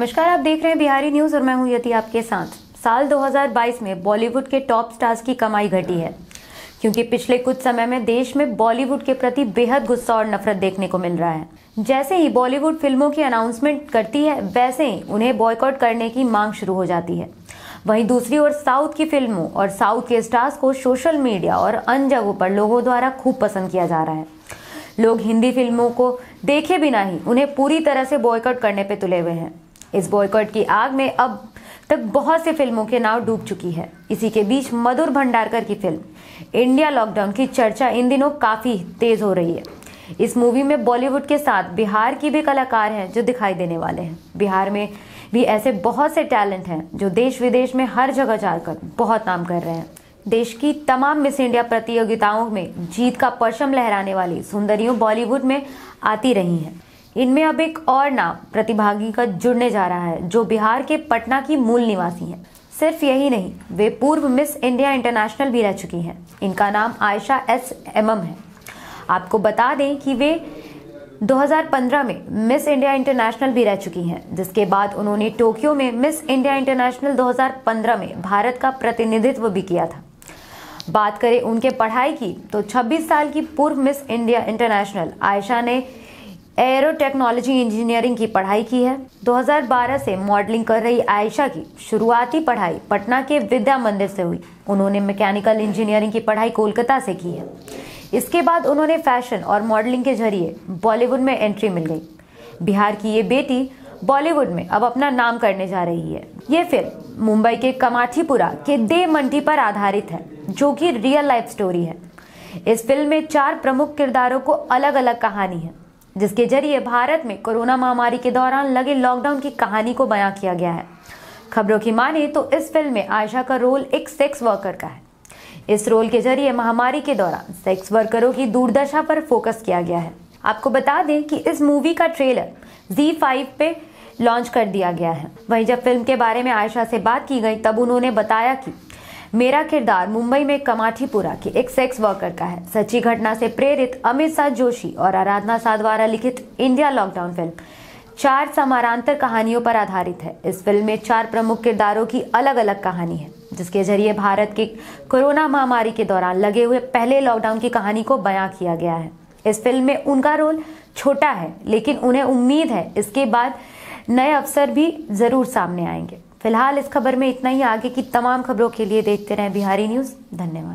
नमस्कार आप देख रहे हैं बिहारी न्यूज और मैं हूं यति आपके साथ साल 2022 में बॉलीवुड के टॉप स्टार्स की कमाई घटी है क्योंकि पिछले कुछ समय में देश में बॉलीवुड के प्रति बेहद गुस्सा और नफरत देखने को मिल रहा है जैसे ही बॉलीवुड फिल्मों की अनाउंसमेंट करती है वैसे ही उन्हें बॉयकॉट करने की मांग शुरू हो जाती है वहीं दूसरी ओर साउथ की फिल्मों और साउथ के स्टार्स को सोशल मीडिया और अन्य जगहों पर लोगों द्वारा खूब पसंद किया जा रहा है लोग हिंदी फिल्मों को देखे बिना ही उन्हें पूरी तरह से बॉयकॉट करने पर तुले हुए हैं इस बॉयकॉट की आग में अब तक बहुत सी फिल्मों के नाव डूब चुकी है इसी के बीच मधुर भंडारकर की फिल्म इंडिया लॉकडाउन की चर्चा इन दिनों काफ़ी तेज़ हो रही है इस मूवी में बॉलीवुड के साथ बिहार की भी कलाकार हैं जो दिखाई देने वाले हैं बिहार में भी ऐसे बहुत से टैलेंट हैं जो देश विदेश में हर जगह जाकर बहुत नाम कर रहे हैं देश की तमाम मिस इंडिया प्रतियोगिताओं में जीत का परचम लहराने वाली सुंदरियों बॉलीवुड में आती रही हैं इनमें अब एक और नाम प्रतिभागी का जुड़ने जा रहा है जो बिहार के पटना की मूल निवासी हैं सिर्फ यही नहीं वे पूर्व मिस इंडिया इंटरनेशनल भी रह चुकी हैं इनका नाम आयशा एस एम है आपको बता दें कि वे 2015 में मिस इंडिया इंटरनेशनल भी रह चुकी हैं जिसके बाद उन्होंने टोक्यो में मिस इंडिया इंटरनेशनल 2015 में भारत का प्रतिनिधित्व भी किया था बात करें उनके पढ़ाई की तो 26 साल की पूर्व मिस इंडिया इंटरनेशनल आयशा ने एरो टेक्नोलॉजी इंजीनियरिंग की पढ़ाई की है 2012 से मॉडलिंग कर रही आयशा की शुरुआती पढ़ाई पटना के विद्या मंदिर से हुई उन्होंने मैकेनिकल इंजीनियरिंग की पढ़ाई कोलकाता से की है इसके बाद उन्होंने फैशन और मॉडलिंग के जरिए बॉलीवुड में एंट्री मिल गई बिहार की ये बेटी बॉलीवुड में अब अपना नाम करने जा रही है ये फिल्म मुंबई के कमाठीपुरा के दे मंडी पर आधारित है जो कि रियल लाइफ स्टोरी है इस फिल्म में चार प्रमुख किरदारों को अलग अलग कहानी है जिसके जरिए भारत में कोरोना महामारी के दौरान लगे लॉकडाउन की कहानी को बयां किया गया है खबरों की माने तो इस फिल्म में आयशा का रोल एक सेक्स वर्कर का है इस रोल के जरिए महामारी के दौरान सेक्स वर्करों की दुर्दशा पर फोकस किया गया है आपको बता दें कि इस मूवी का ट्रेलर जी फाइव पे लॉन्च कर दिया गया है वहीं जब फिल्म के बारे में आयशा से बात की गई तब उन्होंने बताया कि मेरा किरदार मुंबई में कमाठीपुरा के एक सेक्स वर्कर का है सच्ची घटना से प्रेरित अमित शाह जोशी और आराधना शाह द्वारा लिखित इंडिया लॉकडाउन फिल्म चार समानांतर कहानियों पर आधारित है इस फिल्म में चार प्रमुख किरदारों की अलग अलग कहानी है जिसके जरिए भारत के कोरोना महामारी के दौरान लगे हुए पहले लॉकडाउन की कहानी को बयां किया गया है इस फिल्म में उनका रोल छोटा है लेकिन उन्हें उम्मीद है इसके बाद नए अवसर भी जरूर सामने आएंगे फिलहाल इस खबर में इतना ही आगे की तमाम खबरों के लिए देखते रहें बिहारी न्यूज़ धन्यवाद